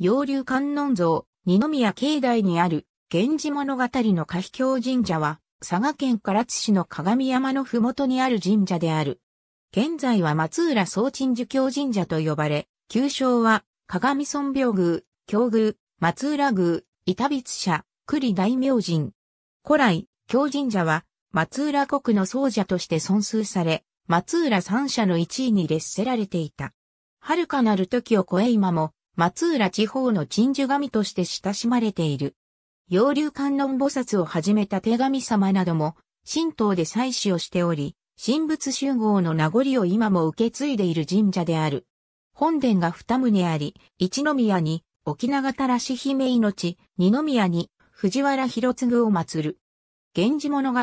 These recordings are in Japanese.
洋流観音像、二宮境内にある、源氏物語の下秘境神社は、佐賀県唐津市の鏡山のふもとにある神社である。現在は松浦総鎮守教神社と呼ばれ、旧称は、鏡村病宮、京宮、松浦宮、板筆社、栗大明神。古来、京神社は、松浦国の僧者として尊崇され、松浦三社の一位に列せられていた。遥かなる時を超え今も、松浦地方の鎮守神として親しまれている。洋流観音菩薩をはじめた手神様なども、神道で祭祀をしており、神仏集合の名残を今も受け継いでいる神社である。本殿が二棟あり、一宮に沖永たらし姫命、二宮に藤原広次を祀る。源氏物語、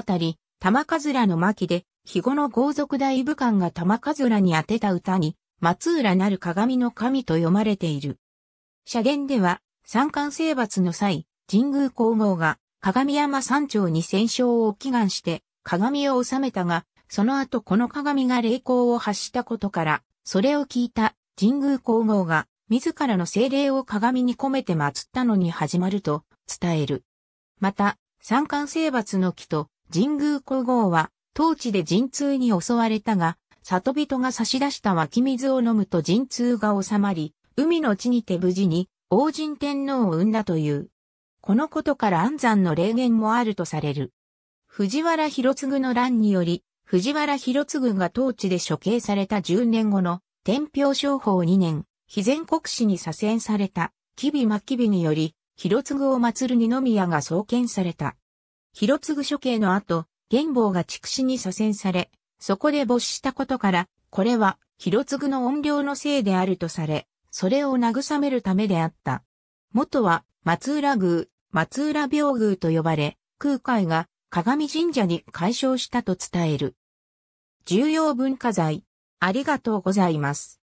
玉かずらの巻で、日後の豪族大武官が玉かずらに当てた歌に、松浦なる鏡の神と読まれている。社殿では、三冠征伐の際、神宮皇后が鏡山山頂に戦勝を祈願して鏡を収めたが、その後この鏡が霊光を発したことから、それを聞いた神宮皇后が自らの精霊を鏡に込めて祀ったのに始まると伝える。また、三冠征伐の木と神宮皇后は、当地で陣痛に襲われたが、里人が差し出した湧き水を飲むと陣痛が収まり、海の地にて無事に、王神天皇を生んだという。このことから安山の霊言もあるとされる。藤原広次の乱により、藤原広次が当地で処刑された10年後の天平商法2年、非前国史に左遷された、吉備真備により、広次を祀る二宮が創建された。広次処刑の後、元宝が畜死に左遷され、そこで没したことから、これは広次の怨霊のせいであるとされ、それを慰めるためであった。元は松浦宮、松浦病宮と呼ばれ、空海が鏡神社に改称したと伝える。重要文化財、ありがとうございます。